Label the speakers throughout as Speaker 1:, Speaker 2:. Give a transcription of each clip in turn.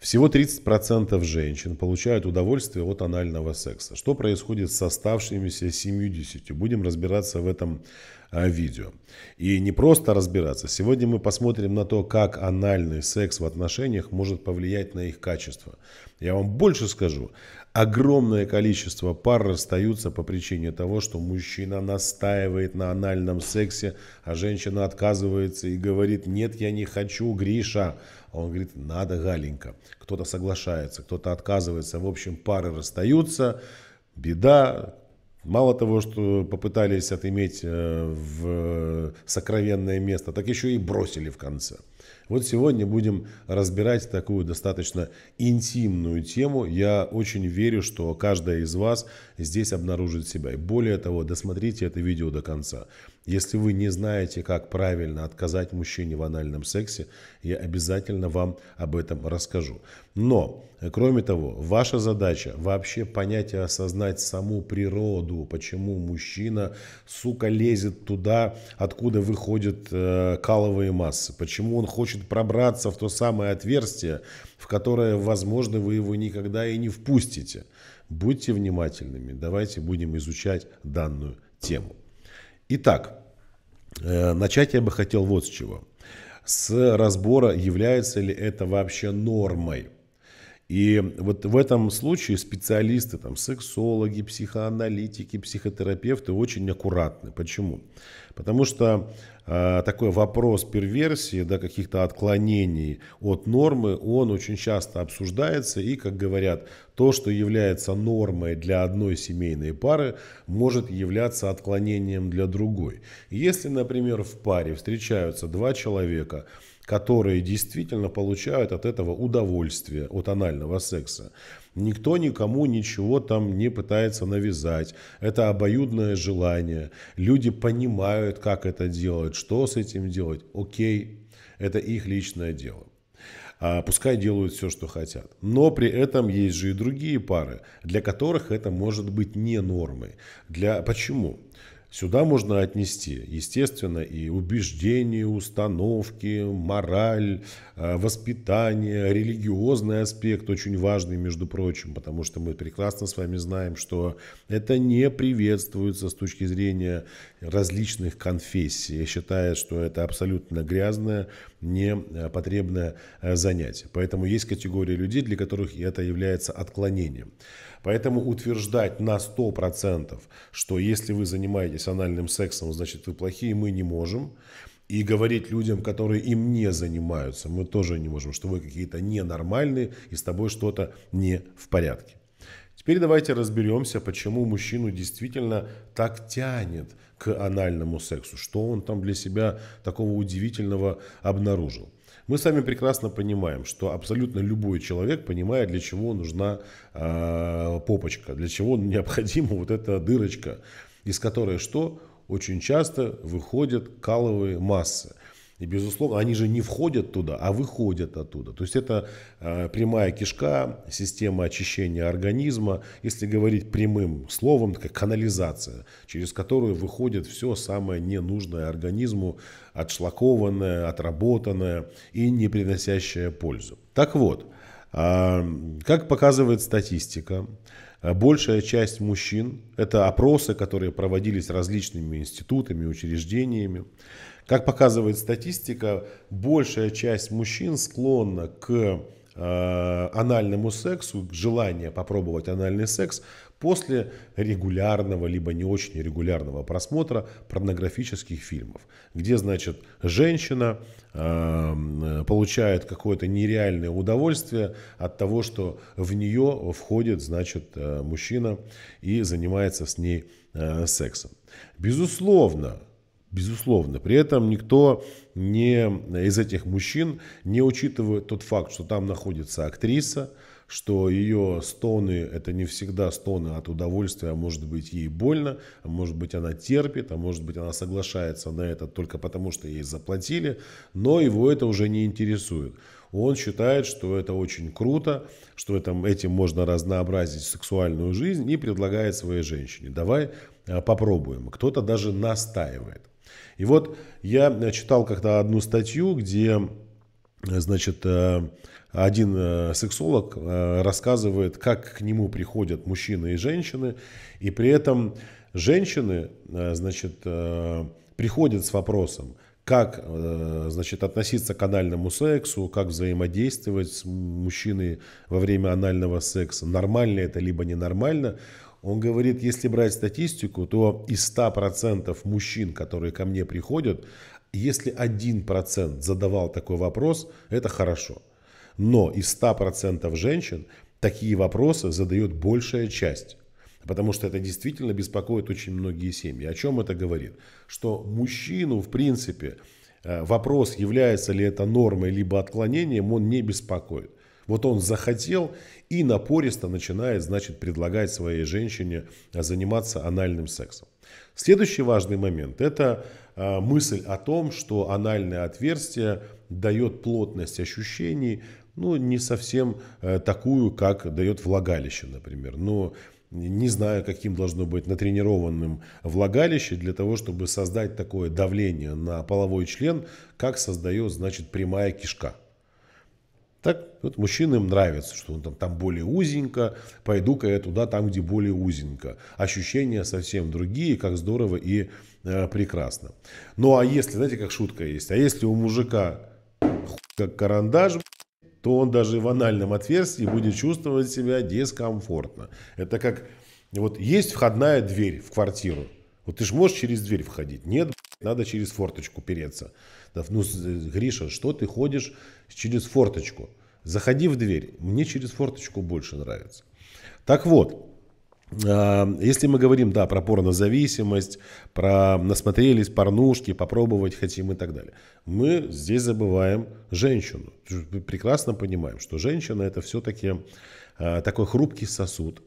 Speaker 1: Всего 30% женщин получают удовольствие от анального секса. Что происходит с оставшимися 70? Будем разбираться в этом а, видео. И не просто разбираться. Сегодня мы посмотрим на то, как анальный секс в отношениях может повлиять на их качество. Я вам больше скажу. Огромное количество пар расстаются по причине того, что мужчина настаивает на анальном сексе, а женщина отказывается и говорит, нет, я не хочу, Гриша а он говорит, надо Галенька. Кто-то соглашается, кто-то отказывается, в общем, пары расстаются, беда, Мало того, что попытались отыметь э, в сокровенное место, так еще и бросили в конце. Вот сегодня будем разбирать такую достаточно интимную тему. Я очень верю, что каждая из вас здесь обнаружит себя. И более того, досмотрите это видео до конца. Если вы не знаете, как правильно отказать мужчине в анальном сексе, я обязательно вам об этом расскажу. Но, э, кроме того, ваша задача вообще понять и осознать саму природу, почему мужчина, сука, лезет туда, откуда выходят э, каловые массы, почему он хочет пробраться в то самое отверстие, в которое, возможно, вы его никогда и не впустите. Будьте внимательными, давайте будем изучать данную тему. Итак, э, начать я бы хотел вот с чего. С разбора, является ли это вообще нормой. И вот в этом случае специалисты, там, сексологи, психоаналитики, психотерапевты очень аккуратны. Почему? Потому что э, такой вопрос перверсии, да, каких-то отклонений от нормы, он очень часто обсуждается. И, как говорят, то, что является нормой для одной семейной пары, может являться отклонением для другой. Если, например, в паре встречаются два человека, которые действительно получают от этого удовольствие, от анального секса. Никто никому ничего там не пытается навязать. Это обоюдное желание. Люди понимают, как это делать, что с этим делать. Окей, это их личное дело. А пускай делают все, что хотят. Но при этом есть же и другие пары, для которых это может быть не нормой. Для... Почему? Сюда можно отнести, естественно, и убеждения, установки, мораль, э, воспитание, религиозный аспект очень важный, между прочим, потому что мы прекрасно с вами знаем, что это не приветствуется с точки зрения различных конфессий. Я считаю, что это абсолютно грязное, непотребное э, занятие. Поэтому есть категория людей, для которых это является отклонением. Поэтому утверждать на 100%, что если вы занимаетесь анальным сексом, значит вы плохие, мы не можем. И говорить людям, которые им не занимаются, мы тоже не можем, что вы какие-то ненормальные и с тобой что-то не в порядке. Теперь давайте разберемся, почему мужчину действительно так тянет – к анальному сексу, что он там для себя такого удивительного обнаружил. Мы сами прекрасно понимаем, что абсолютно любой человек понимает, для чего нужна э, попочка, для чего необходима вот эта дырочка, из которой что? Очень часто выходят каловые массы. И, безусловно, они же не входят туда, а выходят оттуда. То есть это э, прямая кишка, система очищения организма, если говорить прямым словом, как канализация, через которую выходит все самое ненужное организму, отшлакованное, отработанное и не приносящее пользу. Так вот, э, как показывает статистика, э, Большая часть мужчин, это опросы, которые проводились различными институтами, учреждениями, как показывает статистика, большая часть мужчин склонна к э, анальному сексу, к желанию попробовать анальный секс после регулярного либо не очень регулярного просмотра порнографических фильмов, где, значит, женщина э, получает какое-то нереальное удовольствие от того, что в нее входит, значит, э, мужчина и занимается с ней э, сексом. Безусловно, Безусловно. При этом никто не, из этих мужчин не учитывает тот факт, что там находится актриса, что ее стоны – это не всегда стоны от удовольствия, а может быть ей больно, а может быть она терпит, а может быть она соглашается на это только потому, что ей заплатили, но его это уже не интересует. Он считает, что это очень круто, что это, этим можно разнообразить сексуальную жизнь и предлагает своей женщине. Давай а, попробуем. Кто-то даже настаивает. И вот я э, читал когда одну статью, где, э, значит, э, один сексолог рассказывает, как к нему приходят мужчины и женщины, и при этом женщины, значит, приходят с вопросом, как значит, относиться к анальному сексу, как взаимодействовать с мужчиной во время анального секса, нормально это либо ненормально. Он говорит, если брать статистику, то из 100% мужчин, которые ко мне приходят, если 1% задавал такой вопрос, это хорошо. Но из 100% женщин такие вопросы задает большая часть. Потому что это действительно беспокоит очень многие семьи. О чем это говорит? Что мужчину, в принципе, э, вопрос, является ли это нормой, либо отклонением, он не беспокоит. Вот он захотел и напористо начинает, значит, предлагать своей женщине а, заниматься анальным сексом. Следующий важный момент – это а, мысль о том, что анальное отверстие дает плотность ощущений, ну, не совсем э, такую, как дает влагалище, например. Но ну, не знаю, каким должно быть натренированным влагалище для того, чтобы создать такое давление на половой член, как создает, значит, прямая кишка. Так вот, мужчинам нравится, что он там, там более узенько, пойду-ка я туда, там, где более узенько. Ощущения совсем другие, как здорово и э, прекрасно. Ну а если, знаете, как шутка есть, а если у мужика как карандаш, то он даже в анальном отверстии будет чувствовать себя дискомфортно. Это как, вот есть входная дверь в квартиру, вот ты же можешь через дверь входить? Нет, надо через форточку переться. Ну, э, Гриша, что ты ходишь через форточку? Заходи в дверь. Мне через форточку больше нравится. Так вот, а, если мы говорим, да, про порнозависимость, про насмотрелись порнушки, попробовать хотим и так далее, мы здесь забываем женщину. прекрасно понимаем, что женщина это все-таки а, такой хрупкий сосуд,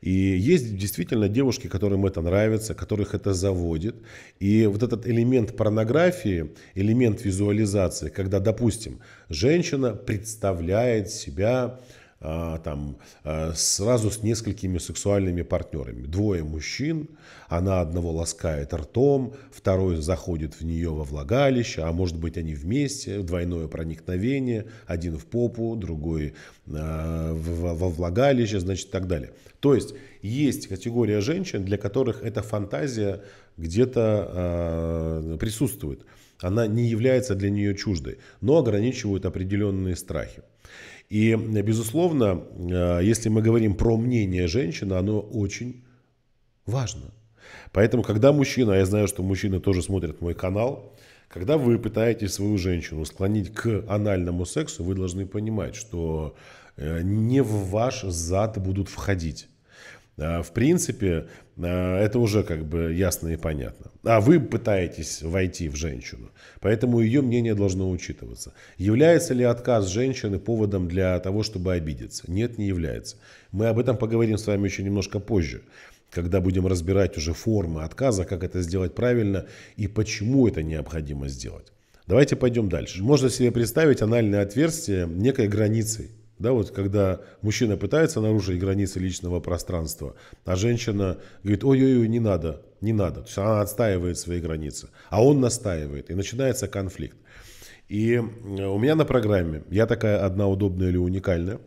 Speaker 1: и есть действительно девушки, которым это нравится, которых это заводит. И вот этот элемент порнографии, элемент визуализации, когда, допустим, женщина представляет себя а, там, а, сразу с несколькими сексуальными партнерами. Двое мужчин, она одного ласкает ртом, второй заходит в нее во влагалище, а может быть они вместе, двойное проникновение, один в попу, другой а, во влагалище, значит, и так далее. То есть есть категория женщин, для которых эта фантазия где-то э, присутствует. Она не является для нее чуждой, но ограничивают определенные страхи. И, безусловно, э, если мы говорим про мнение женщины, оно очень важно. Поэтому, когда мужчина, я знаю, что мужчины тоже смотрят мой канал, когда вы пытаетесь свою женщину склонить к анальному сексу, вы должны понимать, что э, не в ваш зад будут входить. А, в принципе, а, это уже как бы ясно и понятно. А вы пытаетесь войти в женщину, поэтому ее мнение должно учитываться. Является ли отказ женщины поводом для того, чтобы обидеться? Нет, не является. Мы об этом поговорим с вами еще немножко позже когда будем разбирать уже формы отказа, как это сделать правильно и почему это необходимо сделать. Давайте пойдем дальше. Можно себе представить анальное отверстие некой границей, да, вот когда мужчина пытается нарушить границы личного пространства, а женщина говорит, ой-ой-ой, не надо, не надо. То есть она отстаивает свои границы, а он настаивает, и начинается конфликт. И э, у меня на программе, я такая одна удобная или уникальная,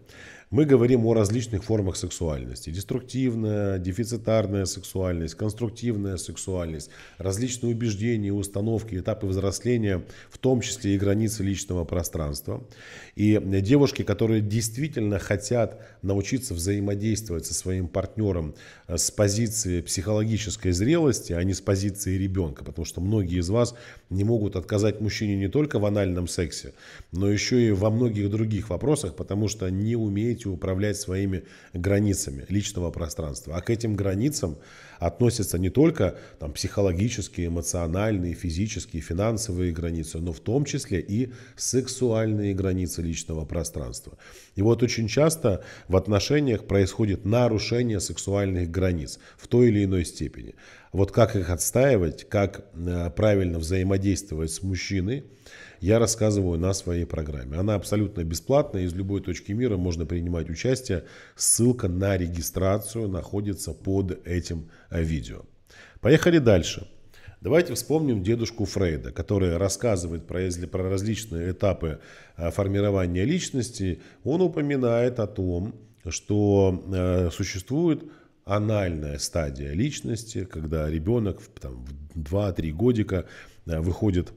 Speaker 1: мы говорим о различных формах сексуальности. Деструктивная, дефицитарная сексуальность, конструктивная сексуальность, различные убеждения, установки, этапы взросления, в том числе и границы личного пространства. И девушки, которые действительно хотят научиться взаимодействовать со своим партнером э, с позиции психологической зрелости, а не с позиции ребенка, потому что многие из вас не могут отказать мужчине не только в анальном сексе, но еще и во многих других вопросах, потому что не умеете уметь управлять своими границами личного пространства. А к этим границам относятся не только там, психологические, эмоциональные, физические, финансовые границы, но в том числе и сексуальные границы личного пространства. И вот очень часто в отношениях происходит нарушение сексуальных границ в той или иной степени. Вот как их отстаивать, как э, правильно взаимодействовать с мужчиной, я рассказываю на своей программе. Она абсолютно бесплатная, из любой точки мира можно принимать участие. Ссылка на регистрацию находится под этим э, видео. Поехали дальше. Давайте вспомним дедушку Фрейда, который рассказывает про, про различные этапы э, формирования личности. Он упоминает о том, что э, существует анальная стадия личности, когда ребенок там, в 2-3 годика э, выходит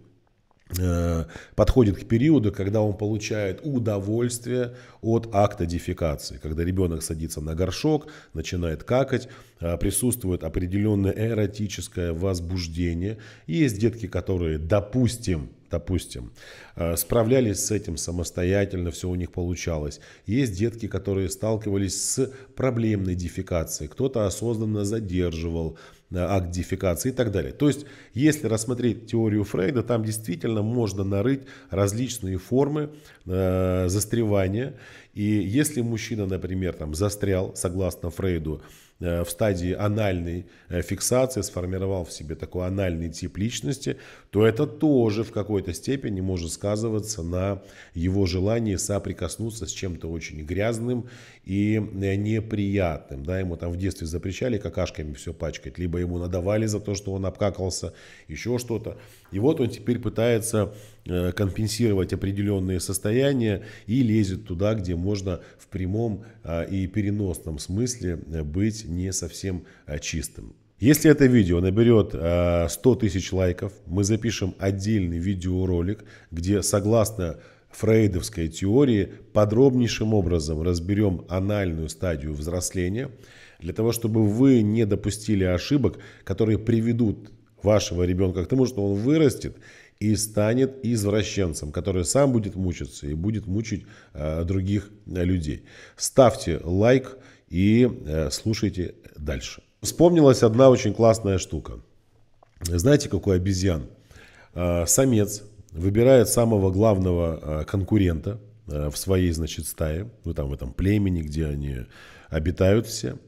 Speaker 1: Э, подходит к периоду, когда он получает удовольствие от акта дефекации, когда ребенок садится на горшок, начинает какать, э, присутствует определенное эротическое возбуждение. Есть детки, которые, допустим, допустим, э, справлялись с этим самостоятельно, все у них получалось. Есть детки, которые сталкивались с проблемной дефекацией, кто-то осознанно задерживал, Э, акт дефикации и так далее. То есть, если рассмотреть теорию Фрейда, там действительно можно нарыть различные формы э, застревания и если мужчина, например, там, застрял, согласно Фрейду, э, в стадии анальной э, фиксации, сформировал в себе такой анальный тип личности, то это тоже в какой-то степени может сказываться на его желании соприкоснуться с чем-то очень грязным и э, неприятным. Да, ему там в детстве запрещали какашками все пачкать, либо ему надавали за то, что он обкакался, еще что-то. И вот он теперь пытается Э, компенсировать определенные состояния и лезет туда, где можно в прямом а, и переносном смысле э, быть не совсем а, чистым. Если это видео наберет 100 а, тысяч лайков, мы запишем отдельный видеоролик, где согласно фрейдовской теории подробнейшим образом разберем анальную стадию взросления, для того, чтобы вы не допустили ошибок, которые приведут вашего ребенка к тому, что он вырастет и станет извращенцем, который сам будет мучиться и будет мучить э, других э, людей. Ставьте лайк и э, слушайте дальше. Вспомнилась одна очень классная штука. Знаете, какой обезьян? Э, самец выбирает самого главного э, конкурента э, в своей, значит, стае, ну там в этом племени, где они обитают все,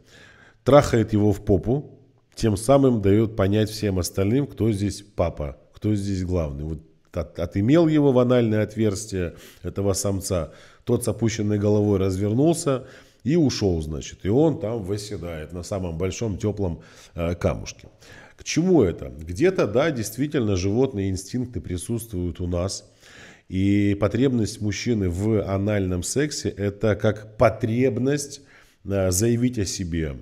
Speaker 1: трахает его в попу, тем самым дает понять всем остальным, кто здесь папа кто здесь главный. Вот от, отымел его в анальное отверстие этого самца, тот с опущенной головой развернулся и ушел, значит, и он там восседает на самом большом теплом э, камушке. К чему это? Где-то, да, действительно, животные инстинкты присутствуют у нас. И потребность мужчины в анальном сексе – это как потребность э, заявить о себе,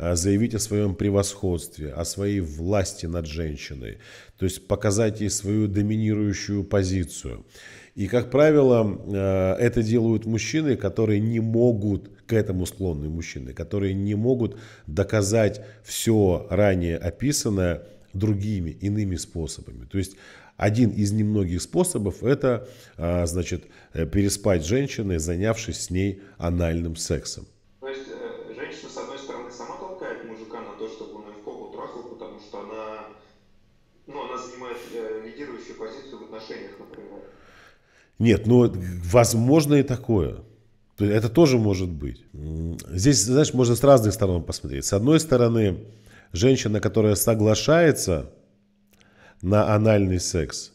Speaker 1: а, заявить о своем превосходстве, о своей власти над женщиной, то есть показать ей свою доминирующую позицию. И, как правило, а, это делают мужчины, которые не могут, к этому склонны мужчины, которые не могут доказать все ранее описанное другими, иными способами. То есть один из немногих способов это, а, значит, э, переспать с женщиной, занявшись с ней анальным сексом. Нет, ну, возможно и такое. Это тоже может быть. Здесь, знаешь, можно с разных сторон посмотреть. С одной стороны, женщина, которая соглашается на анальный секс,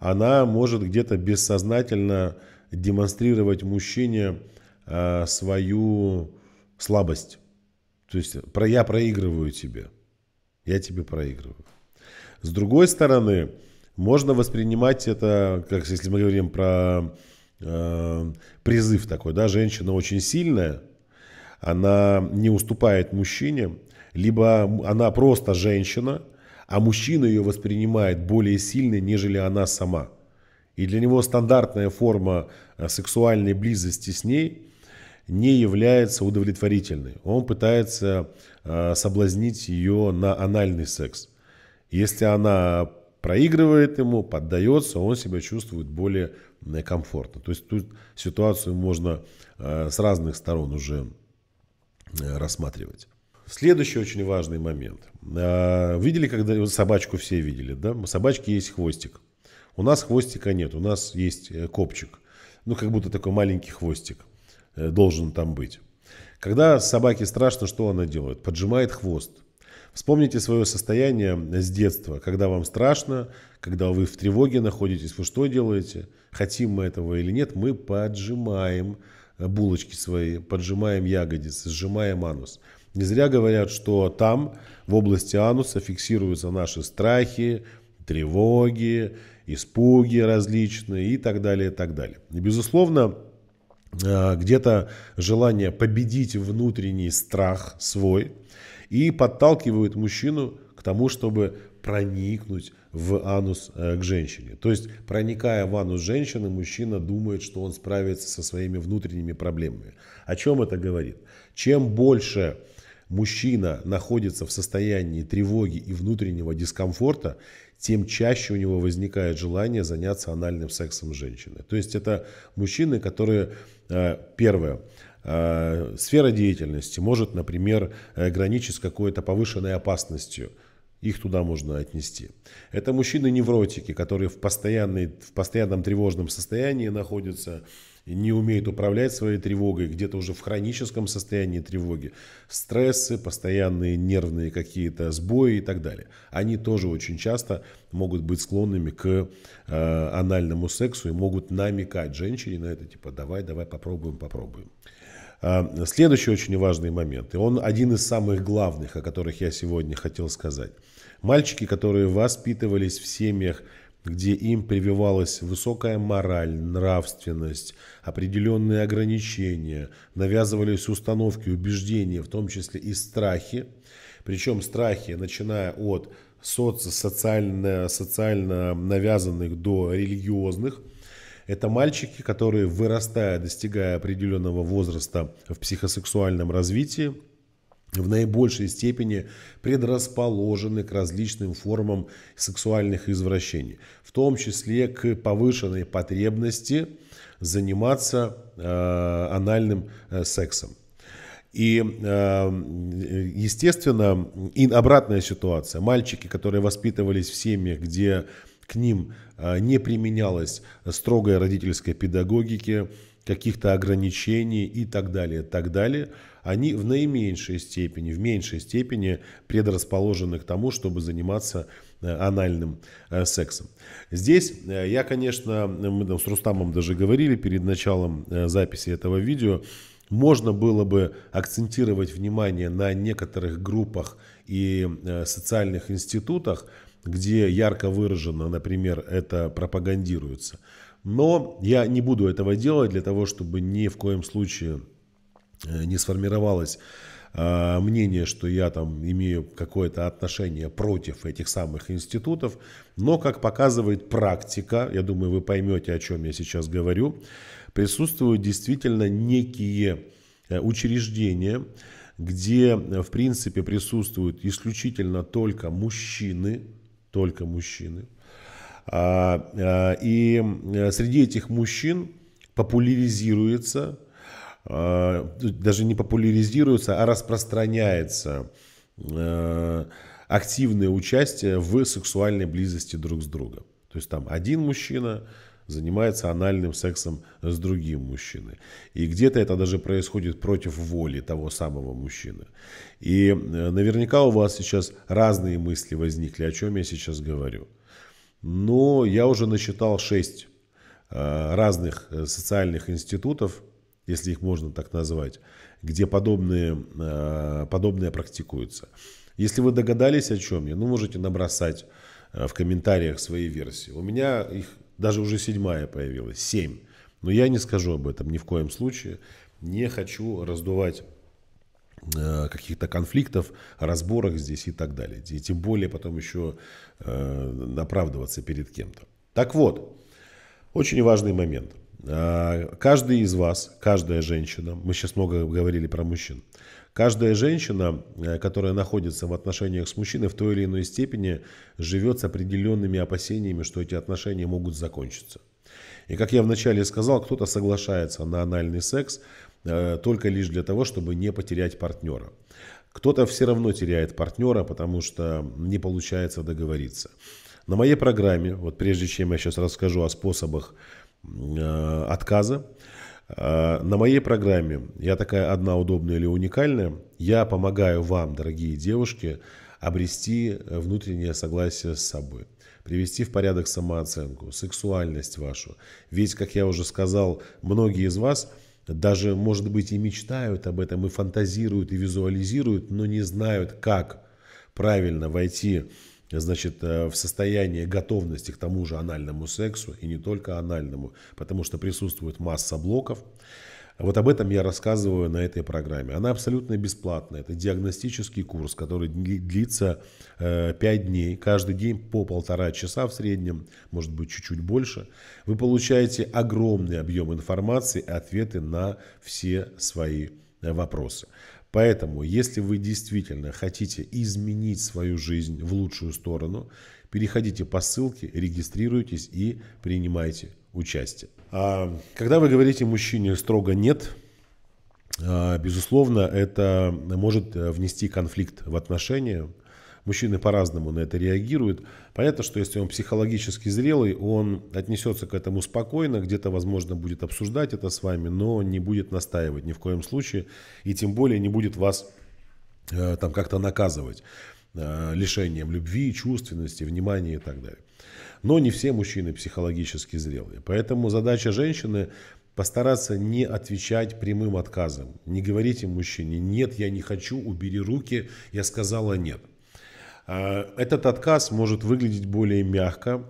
Speaker 1: она может где-то бессознательно демонстрировать мужчине э, свою слабость. То есть про я проигрываю тебе. Я тебе проигрываю. С другой стороны, можно воспринимать это, как если мы говорим про э, призыв такой, да, женщина очень сильная, она не уступает мужчине, либо она просто женщина, а мужчина ее воспринимает более сильной, нежели она сама. И для него стандартная форма э, сексуальной близости с ней не является удовлетворительной. Он пытается э, соблазнить ее на анальный секс. Если она проигрывает ему, поддается, он себя чувствует более э, комфортно. То есть тут ситуацию можно э, с разных сторон уже э, рассматривать. Следующий очень важный момент. Видели, когда собачку все видели, да? У собачки есть хвостик. У нас хвостика нет, у нас есть копчик. Ну, как будто такой маленький хвостик должен там быть. Когда собаке страшно, что она делает? Поджимает хвост. Вспомните свое состояние с детства, когда вам страшно, когда вы в тревоге находитесь, вы что делаете? Хотим мы этого или нет, мы поджимаем э, булочки свои, поджимаем ягодицы, сжимаем анус. Не зря говорят, что там, в области ануса, фиксируются наши страхи, тревоги, испуги различные и так далее, и так далее. И, безусловно, э, где-то желание победить внутренний страх свой – и подталкивают мужчину к тому, чтобы проникнуть в анус э, к женщине. То есть, проникая в анус женщины, мужчина думает, что он справится со своими внутренними проблемами. О чем это говорит? Чем больше мужчина находится в состоянии тревоги и внутреннего дискомфорта, тем чаще у него возникает желание заняться анальным сексом женщины. То есть это мужчины, которые, э, первое, Э, сфера деятельности может, например, граничить с какой-то повышенной опасностью. Их туда можно отнести. Это мужчины-невротики, которые в, постоянной, в постоянном тревожном состоянии находятся, не умеют управлять своей тревогой, где-то уже в хроническом состоянии тревоги. Стрессы, постоянные нервные какие-то сбои и так далее. Они тоже очень часто могут быть склонными к э, анальному сексу и могут намекать женщине на это, типа, давай, давай, попробуем, попробуем. А, следующий очень важный момент, и он один из самых главных, о которых я сегодня хотел сказать. Мальчики, которые воспитывались в семьях, где им прививалась высокая мораль, нравственность, определенные ограничения, навязывались установки, убеждения, в том числе и страхи. Причем страхи, начиная от соци социально, социально навязанных до религиозных – это мальчики, которые, вырастая, достигая определенного возраста в психосексуальном развитии, в наибольшей степени предрасположены к различным формам сексуальных извращений, в том числе к повышенной потребности заниматься э, анальным э, сексом. И, э, естественно, и обратная ситуация. Мальчики, которые воспитывались в семьях, где к ним а, не применялось строгой родительской педагогики, каких-то ограничений и так далее, так далее, они в наименьшей степени, в меньшей степени предрасположены к тому, чтобы заниматься э, анальным э, сексом. Здесь э, я, конечно, мы там с Рустамом даже говорили перед началом записи этого видео, можно было бы акцентировать внимание на некоторых группах и социальных институтах, где ярко выражено, например, это пропагандируется. Но я не буду этого делать для того, чтобы ни в коем случае э, не сформировалось э, мнение, что я там имею какое-то отношение против этих самых институтов. Но, как показывает практика, я думаю, вы поймете, о чем я сейчас говорю, присутствуют действительно некие э, учреждения, где, в принципе, присутствуют исключительно только мужчины, только мужчины. А, а, и э, среди этих мужчин популяризируется, а, даже не популяризируется, а распространяется э, активное участие в сексуальной близости друг с другом. То есть там один мужчина занимается анальным сексом с другим мужчиной. И где-то это даже происходит против воли того самого мужчины. И э, наверняка у вас сейчас разные мысли возникли, о чем я сейчас говорю. Но я уже насчитал шесть э, разных э, социальных институтов, если их можно так назвать, где подобные, подобное практикуется. Если вы догадались, о чем я, ну, можете набросать в комментариях свои версии. У меня их даже уже седьмая появилась, семь. Но я не скажу об этом ни в коем случае. Не хочу раздувать э, каких-то конфликтов, разборок здесь и так далее. И тем более потом еще э, оправдываться перед кем-то. Так вот, очень важный момент – а, каждый из вас, каждая женщина, мы сейчас много говорили про мужчин, каждая женщина, э, которая находится в отношениях с мужчиной, в той или иной степени живет с определенными опасениями, что эти отношения могут закончиться. И как я вначале сказал, кто-то соглашается на анальный секс э, только лишь для того, чтобы не потерять партнера. Кто-то все равно теряет партнера, потому что не получается договориться. На моей программе, вот прежде чем я сейчас расскажу о способах Э, отказа. Э, на моей программе «Я такая одна, удобная или уникальная» я помогаю вам, дорогие девушки, обрести э, внутреннее согласие с собой привести в порядок самооценку, сексуальность вашу. Ведь, как я уже сказал, многие из вас даже, может быть, и мечтают об этом, и фантазируют, и визуализируют, но не знают, как правильно войти значит, э, в состоянии готовности к тому же анальному сексу, и не только анальному, потому что присутствует масса блоков. Вот об этом я рассказываю на этой программе. Она абсолютно бесплатная. Это диагностический курс, который длится 5 э, дней. Каждый день по полтора часа в среднем, может быть чуть-чуть больше. Вы получаете огромный объем информации и ответы на все свои э, вопросы. Поэтому, если вы действительно хотите изменить свою жизнь в лучшую сторону, переходите по ссылке, регистрируйтесь и принимайте участие. А, когда вы говорите мужчине строго «нет», а, безусловно, это может э, внести конфликт в отношения, Мужчины по-разному на это реагируют. Понятно, что если он психологически зрелый, он отнесется к этому спокойно, где-то, возможно, будет обсуждать это с вами, но не будет настаивать ни в коем случае, и тем более не будет вас э, там как-то наказывать э, лишением любви, чувственности, внимания и так далее. Но не все мужчины психологически зрелые. Поэтому задача женщины постараться не отвечать прямым отказом. Не говорите мужчине «нет, я не хочу, убери руки, я сказала нет». А, этот отказ может выглядеть более мягко.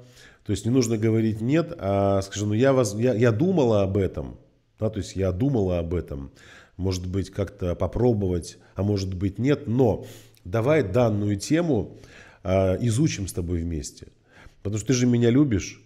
Speaker 1: То есть не нужно говорить нет, а скажи, ну я, вас, я, я думала об этом. Да, то есть я думала об этом. Может быть, как-то попробовать, а может быть нет. Но давай данную тему э, изучим с тобой вместе. Потому что ты же меня любишь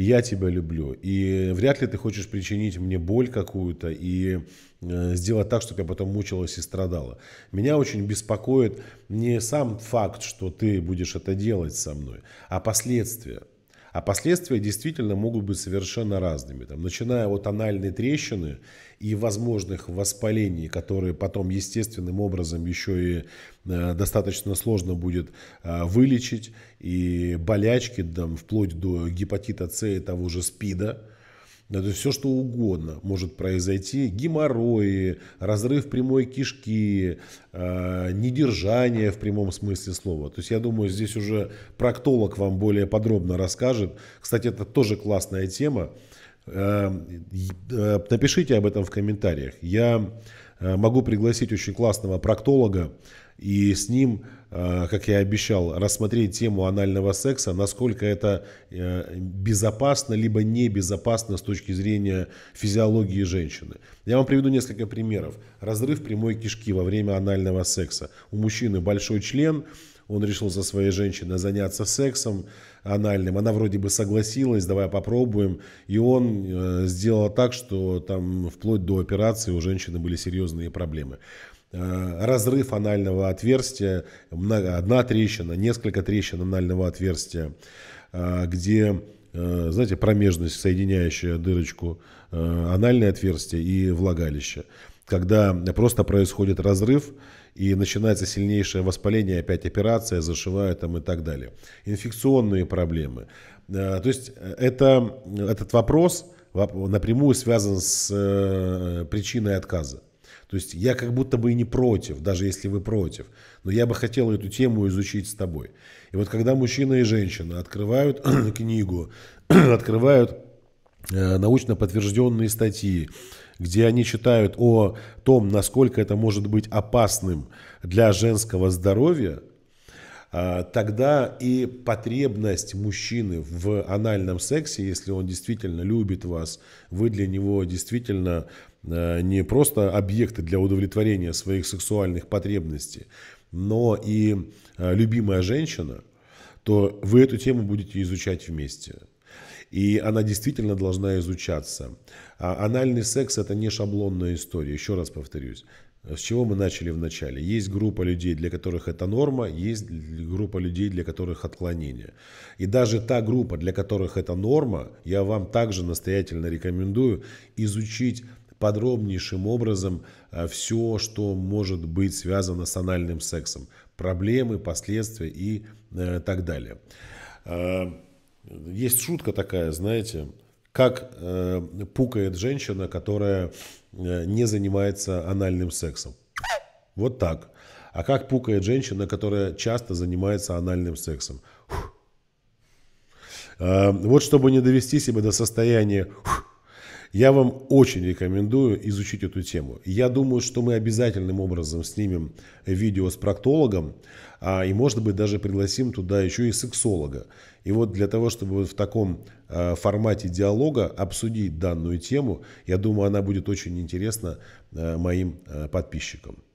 Speaker 1: я тебя люблю, и вряд ли ты хочешь причинить мне боль какую-то и э, сделать так, чтобы я потом мучилась и страдала. Меня очень беспокоит не сам факт, что ты будешь это делать со мной, а последствия. А последствия действительно могут быть совершенно разными. Там, начиная от анальной трещины и возможных воспалений, которые потом естественным образом еще и э, достаточно сложно будет э, вылечить, и болячки там, вплоть до гепатита С и того же СПИДа, да, то есть все, что угодно может произойти. Геморрои, разрыв прямой кишки, э, недержание в прямом смысле слова. То есть я думаю, здесь уже проктолог вам более подробно расскажет. Кстати, это тоже классная тема. э, э напишите об этом в комментариях. Я э, могу пригласить очень классного проктолога, и с ним, э, как я обещал, рассмотреть тему анального секса, насколько это э, безопасно, либо небезопасно с точки зрения физиологии женщины. Я вам приведу несколько примеров. Разрыв прямой кишки во время анального секса. У мужчины большой член, он решил со своей женщиной заняться сексом анальным. Она вроде бы согласилась, давай попробуем. И он э, сделал так, что там вплоть до операции у женщины были серьезные проблемы. Э, разрыв анального отверстия, одна трещина, несколько трещин анального отверстия, э, где, э, знаете, промежность, соединяющая дырочку, анальное отверстие и влагалище. Когда просто происходит разрыв и начинается сильнейшее воспаление, опять операция, зашивают там и так далее. Инфекционные проблемы. То есть это, этот вопрос напрямую связан с причиной отказа. То есть я как будто бы и не против, даже если вы против. Но я бы хотел эту тему изучить с тобой. И вот когда мужчина и женщина открывают книгу, открывают э, научно подтвержденные статьи, где они читают о том, насколько это может быть опасным для женского здоровья, а, тогда и потребность мужчины в анальном сексе, если он действительно любит вас, вы для него действительно Э, не просто объекты для удовлетворения своих сексуальных потребностей, но и э, любимая женщина, то вы эту тему будете изучать вместе. И она действительно должна изучаться. А анальный секс это не шаблонная история, еще раз повторюсь. С чего мы начали в начале? Есть группа людей, для которых это норма, есть группа людей, для которых отклонение. И даже та группа, для которых это норма, я вам также настоятельно рекомендую изучить подробнейшим образом э, все, что может быть связано с анальным сексом. Проблемы, последствия и э, так далее. Э, есть шутка такая, знаете, как пукает женщина, которая не занимается анальным сексом. Вот так. А как пукает женщина, которая часто занимается анальным сексом. Э, вот чтобы не довести себя до состояния я вам очень рекомендую изучить эту тему. Я думаю, что мы обязательным образом снимем видео с проктологом, а, и, может быть, даже пригласим туда еще и сексолога. И вот для того, чтобы в таком э, формате диалога обсудить данную тему, я думаю, она будет очень интересна э, моим э, подписчикам.